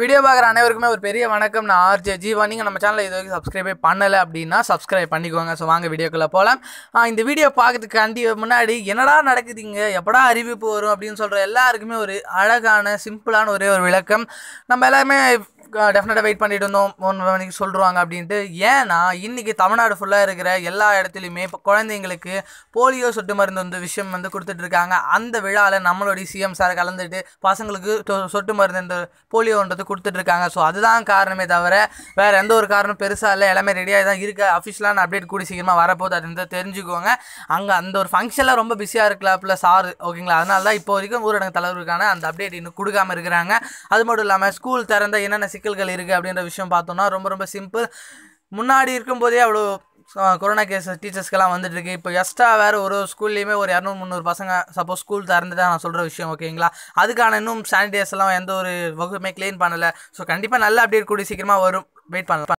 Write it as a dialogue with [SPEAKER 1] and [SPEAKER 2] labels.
[SPEAKER 1] video பார்க்குற அனைவருக்குமே ஒரு பெரிய வணக்கம் நான் ஆர்ஜே ஜீவா நீங்கள் நம்ம சேனலில் இது வரைக்கும் சப்ஸ்கிரைபே பண்ணலை அப்படின்னா சப்ஸ்கிரைப் பண்ணிக்கோங்க ஸோ வாங்க வீடியோக்குள்ளே போகலாம் இந்த வீடியோ பார்க்கறதுக்கு அண்டி முன்னாடி என்னடா நடக்குதுங்க எப்படா அறிவிப்பு வரும் அப்படின்னு சொல்கிற எல்லாருக்குமே ஒரு அழகான சிம்பிளான ஒரே ஒரு விளக்கம் நம்ம எல்லாருமே டெஃபினட்டாக வெயிட் பண்ணிட்டு இருந்தோம் மூணு மணிக்கு சொல்கிறாங்க அப்படின்ட்டு ஏன்னா இன்றைக்கி தமிழ்நாடு ஃபுல்லாக இருக்கிற எல்லா இடத்துலையுமே இப்போ குழந்தைங்களுக்கு போலியோ சொட்டு மருந்து வந்து விஷயம் வந்து கொடுத்துட்ருக்காங்க அந்த விழாவில் நம்மளுடைய சிஎம் சார் கலந்துட்டு பசங்களுக்கு சொட்டு மருந்து இந்த போலியோன்றது கொடுத்துட்ருக்காங்க ஸோ அதுதான் காரணமே தவிர வேறு எந்த ஒரு காரணம் பெருசாக இல்லை எல்லாமே ரெடியாக தான் இருக்குது அஃபிஷியலான அப்டேட் கூடி சீக்கிரமாக வரப்போகுது அது தெரிஞ்சுக்கோங்க அங்கே அந்த ஒரு ஃபங்க்ஷனில் ரொம்ப பிஸியாக இருக்கலாப்பில் சார் ஓகேங்களா அதனால தான் இப்போ வரைக்கும் ஊரடங்கு தலைவருக்கான அந்த அப்டேட் இன்னும் கொடுக்காமல் இருக்கிறாங்க அது மட்டும் இல்லாமல் ஸ்கூல் திறந்த என்னென்ன சிக்கல்கள் இருக்குது அப்படின்ற விஷயம் பார்த்தோம்னா ரொம்ப ரொம்ப சிம்பிள் முன்னாடி இருக்கும்போதே அவ்வளோ கொரோனா கேஸ் டீச்சர்ஸ்க்கெல்லாம் வந்துட்டுருக்கு இப்போ எக்ஸ்ட்ரா வேறு ஒரு ஸ்கூல்லையுமே ஒரு இரநூறு முந்நூறு பசங்க சப்போஸ் ஸ்கூல் திறந்து தான் நான் சொல்கிற விஷயம் ஓகேங்களா அதுக்கான இன்னும் சானிடைசர்லாம் எந்த ஒரு வகுப்புமே க்ளீன் பண்ணலை ஸோ கண்டிப்பாக நல்ல அப்டேட் கூடி சீக்கிரமாக வரும் வெயிட் பண்ணலாம்